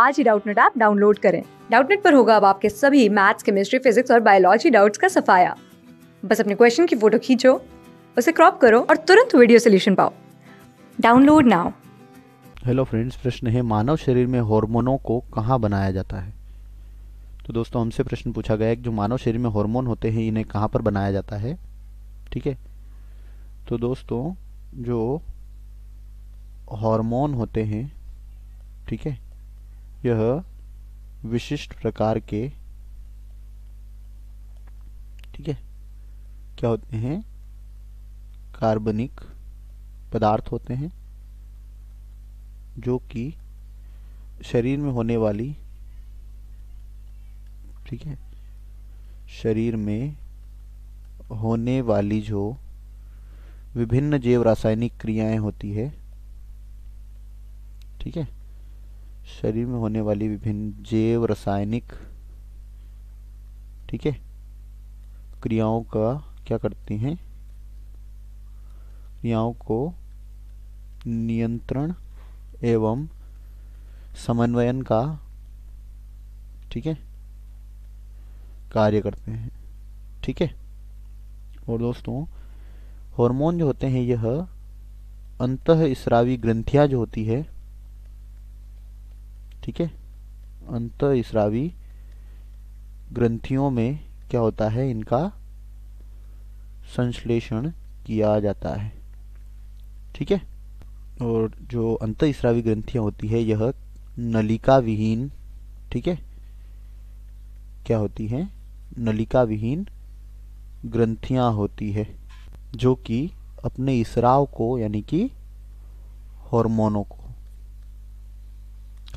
आज ही Doubtnut app download करें डाउटनेट पर होगा अब आपके सभी मैथ्स केमिस्ट्री फिजिक्स और बायोलॉजी डाउट्स का सफाया बस अपने क्वेश्चन की फोटो खींचो उसे क्रॉप करो और तुरंत वीडियो सोल्यूशन पाओ डाउनलोड नाउ हेलो फ्रेंड्स प्रश्न है मानव शरीर में हार्मोनों को कहाँ बनाया जाता है तो दोस्तों हमसे प्रश्न पूछा गया है जो मानव शरीर में हार्मोन होते हैं इन्हें कहाँ पर बनाया जाता है ठीक है तो दोस्तों जो हार्मोन होते हैं ठीक है यह विशिष्ट प्रकार के ठीक है क्या होते हैं कार्बनिक पदार्थ होते हैं जो कि शरीर में होने वाली ठीक है शरीर में होने वाली जो विभिन्न जैव रासायनिक क्रियाएं होती है ठीक है शरीर में होने वाली विभिन्न जैव रासायनिक ठीक है क्रियाओं का क्या करती हैं क्रियाओं को नियंत्रण एवं समन्वयन का ठीक है कार्य करते हैं ठीक है और दोस्तों हार्मोन जो होते हैं यह अंत इसरावी ग्रंथियां जो होती है ठीक है अंत इसरावी ग्रंथियों में क्या होता है इनका संश्लेषण किया जाता है ठीक है और जो अंत इसरावी ग्रंथियां होती है यह नलिका विहीन ठीक है क्या होती है नलिका विहीन ग्रंथियां होती है जो कि अपने इसराव को यानी कि हार्मोनों को